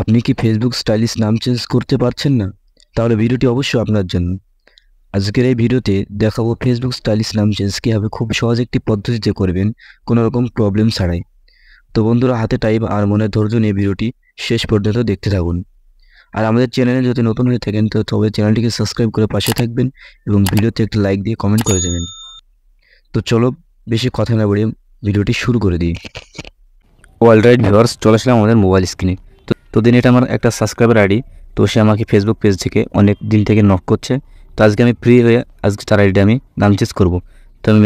আপনি কি Facebook stylish নাম চেঞ্জ করতে পারছেন না তাহলে ভিডিওটি অবশ্যই আপনার জন্য আজকের এই ভিডিওতে দেখাবো ফেসবুক স্টাইলিশ নাম চেঞ্জ কীভাবে খুব সহজ একটি পদ্ধতিতে করবেন কোনো রকম প্রবলেম ছাড়াই তো বন্ধুরা হাতে টাইপ আর মনে ধৈর্য নিয়ে ভিডিওটি শেষ পর্যন্ত দেখতে থাকুন আর আমাদের চ্যানেলে যদি নতুন হয়ে থাকেন তো তবে চ্যানেলটিকে সাবস্ক্রাইব করে পাশে থাকবেন এবং ভিডিওতে একটি লাইক দিয়ে কমেন্ট করে দেবেন তো চলো বেশি কথা না বলে ভিডিওটি শুরু করে দিই রাইড ভিউয়ার্স চলে আসলাম আমাদের মোবাইল স্ক্রিনে তো দিন এটা আমার একটা সাবস্ক্রাইবার আইডি তো সে আমাকে ফেসবুক পেজ থেকে অনেক দিন থেকে নক করছে তো আজকে আমি ফ্রি হয়ে আজকে তার আইডিটা আমি নাম চেঞ্জ করবো তো আমি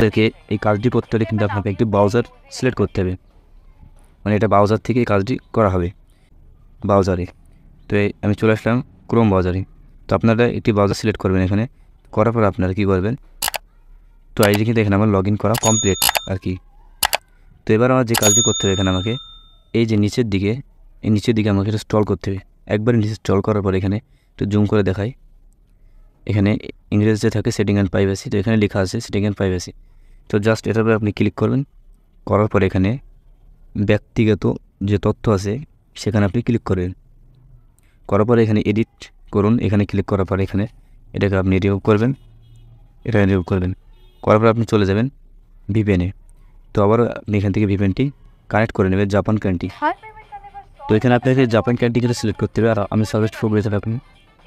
এই কাজটি করতে হলে কিন্তু আপনাকে একটি ব্রাউজার সিলেক্ট করতে হবে মানে এটা ব্রাউজার থেকে এই কাজটি করা হবে ব্রাউজারে তো আমি চলে আসলাম ক্রোম ব্রাউজারে তো আপনারা একটি ব্রাউজার সিলেক্ট করবেন এখানে করার পর আপনারা কী করবেন তো আইডি কিন্তু এখানে আমার লগ করা কমপ্লিট আর কি তো এবার আমার যে কাজটি করতে হবে এখানে আমাকে এই যে নিচের দিকে এই নিচের দিকে আমাকে এটা স্টল করতে হবে একবার নিচে স্টল করার পর এখানে একটু জুম করে দেখাই এখানে ইংরেজিতে থাকে সেটিং অ্যান্ড প্রাইভেসি তো এখানে লেখা আছে সেটিং অ্যান্ড প্রাইভেসি তো জাস্ট এটার উপরে আপনি ক্লিক করবেন করার পর এখানে ব্যক্তিগত যে তথ্য আছে সেখানে আপনি ক্লিক করবেন করার পরে এখানে এডিট করুন এখানে ক্লিক করার পরে এখানে এটাকে আপনি রিমুভ করবেন এটা রিমুভ করবেন করার পর আপনি চলে যাবেন ভিপিএনে তো আবার আপনি এখান থেকে ভিপিএনটি কানেক্ট করে নেবেন জাপান কান্ট্রি তো এখানে আপনাকে জাপান ক্যান্ডিকেটে সিলেক্ট করতে হবে আর আমি সাজেস্ট করবো এখানে আপনি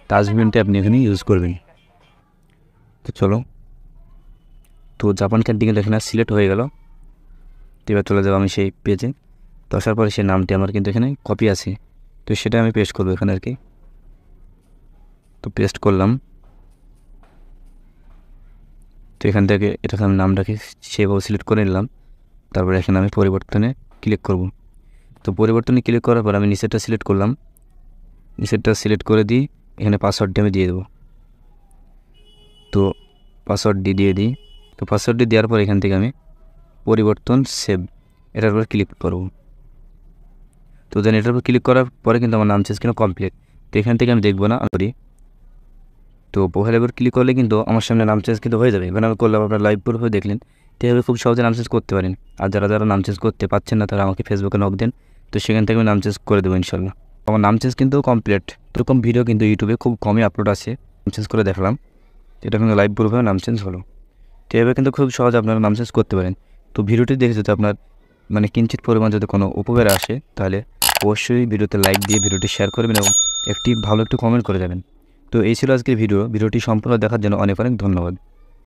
টাচবিনটা আপনি এখানে ইউজ করবেন তো চলো তো জাপান ক্যান্ডিকেট এখানে সিলেক্ট হয়ে গেল তো এবার চলে যাবো আমি সেই পেজে তো আসার পরে সেই নামটি আমার কিন্তু এখানে কপি আছে তো সেটা আমি পেস্ট করবো এখানে আর কি তো পেস্ট করলাম তো এখান থেকে এটাকে আমি নামটাকে সেভাবে সিলেক্ট করে নিলাম তারপরে এখানে আমি পরিবর্তনে ক্লিক করবো তো পরিবর্তনে ক্লিক করার পর আমি নিচেরটা সিলেক্ট করলাম নিচেরটা সিলেক্ট করে দিই এখানে পাসওয়ার্ডটি আমি দিয়ে দেবো তো পাসওয়ার্ডটি দিয়ে দিই তো পাসওয়ার্ডটি দেওয়ার পর এখান থেকে আমি পরিবর্তন সেভ এটার উপর ক্লিক করব তো দেন এটার উপর ক্লিক করার পরে কিন্তু আমার নাম চেঞ্জ কিন্তু কমপ্লিট তো এখান থেকে আমি দেখবো না করি তো প্রোফাইলের উপর ক্লিক করলে কিন্তু আমার সামনে নাম চেঞ্জ কিন্তু হয়ে যাবে এখানে আমি করলাম আপনার লাইভ হয়ে দেখলেন তো এভাবে খুব সহজে নাম চেঞ্জ করতে পারেন আর যারা যারা নাম চেঞ্জ করতে পারছেন না তারা আমাকে ফেসবুকে নক দেন তো সেখান থেকে আমি নাম চেঞ্জ করে দেবো ইনশাল্লাহ আমার নাম চেঞ্জ কিন্তু কমপ্লিট এরকম ভিডিও কিন্তু ইউটিউবে খুব কমই আপলোড আছে নাম চেঞ্জ করে দেখলাম এটা কিন্তু লাইভ গ্রুপে নাম চেঞ্জ হলো তো এভাবে কিন্তু খুব সহজ আপনারা নাম চেঞ্জ করতে পারেন তো ভিডিওটি দেখে যদি আপনার মানে কিঞ্চিত পরিমাণ যদি কোনো উপকার আসে তাহলে অবশ্যই ভিডিওতে লাইক দিয়ে ভিডিওটি শেয়ার করবেন এবং একটি ভালো একটু কমেন্ট করে যাবেন তো এই ছিল আজকের ভিডিও ভিডিওটি সম্পূর্ণ দেখার জন্য অনেক অনেক ধন্যবাদ